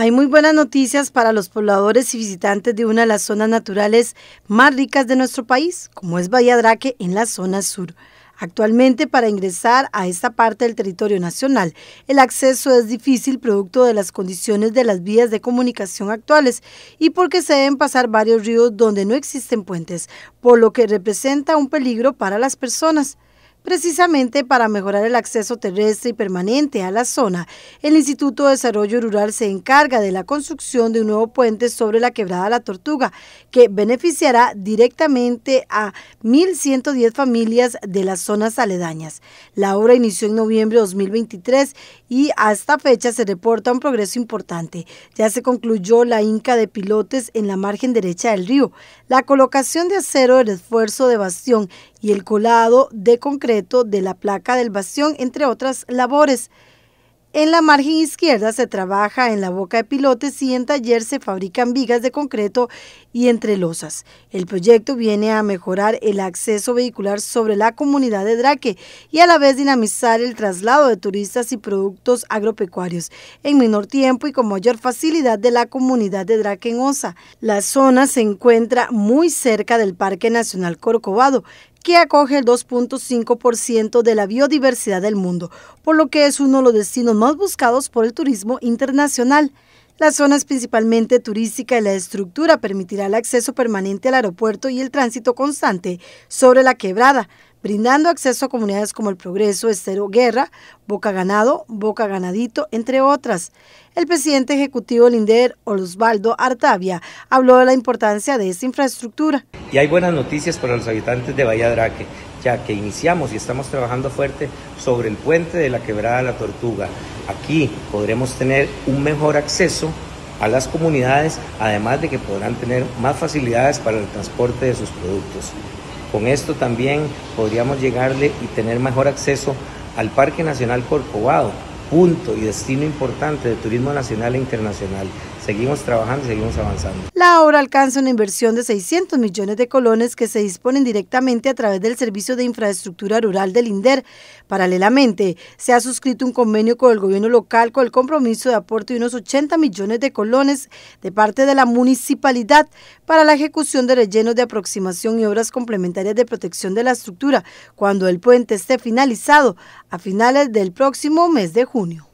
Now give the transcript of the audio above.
Hay muy buenas noticias para los pobladores y visitantes de una de las zonas naturales más ricas de nuestro país, como es Bahía Draque en la zona sur. Actualmente, para ingresar a esta parte del territorio nacional, el acceso es difícil producto de las condiciones de las vías de comunicación actuales y porque se deben pasar varios ríos donde no existen puentes, por lo que representa un peligro para las personas. Precisamente para mejorar el acceso terrestre y permanente a la zona, el Instituto de Desarrollo Rural se encarga de la construcción de un nuevo puente sobre la quebrada La Tortuga, que beneficiará directamente a 1.110 familias de las zonas aledañas. La obra inició en noviembre de 2023 y hasta fecha se reporta un progreso importante. Ya se concluyó la Inca de pilotes en la margen derecha del río, la colocación de acero del esfuerzo de bastión y el colado de concreto de la placa del bastión, entre otras labores. En la margen izquierda se trabaja en la boca de pilotes y en taller se fabrican vigas de concreto y entre losas. El proyecto viene a mejorar el acceso vehicular sobre la comunidad de Draque y a la vez dinamizar el traslado de turistas y productos agropecuarios en menor tiempo y con mayor facilidad de la comunidad de Draque en Osa. La zona se encuentra muy cerca del Parque Nacional Corcovado, que acoge el 2.5% de la biodiversidad del mundo, por lo que es uno de los destinos más buscados por el turismo internacional. La zona es principalmente turística y la estructura permitirá el acceso permanente al aeropuerto y el tránsito constante sobre la quebrada, brindando acceso a comunidades como El Progreso, Estero Guerra, Boca Ganado, Boca Ganadito, entre otras. El presidente ejecutivo del INDER, Osvaldo Artavia, habló de la importancia de esta infraestructura. Y hay buenas noticias para los habitantes de Valladraque, ya que iniciamos y estamos trabajando fuerte sobre el puente de la Quebrada La Tortuga. Aquí podremos tener un mejor acceso a las comunidades, además de que podrán tener más facilidades para el transporte de sus productos. Con esto también podríamos llegarle y tener mejor acceso al Parque Nacional Corcovado, punto y destino importante de turismo nacional e internacional seguimos trabajando y seguimos avanzando. La obra alcanza una inversión de 600 millones de colones que se disponen directamente a través del Servicio de Infraestructura Rural del INDER. Paralelamente, se ha suscrito un convenio con el gobierno local con el compromiso de aporte de unos 80 millones de colones de parte de la municipalidad para la ejecución de rellenos de aproximación y obras complementarias de protección de la estructura cuando el puente esté finalizado a finales del próximo mes de junio.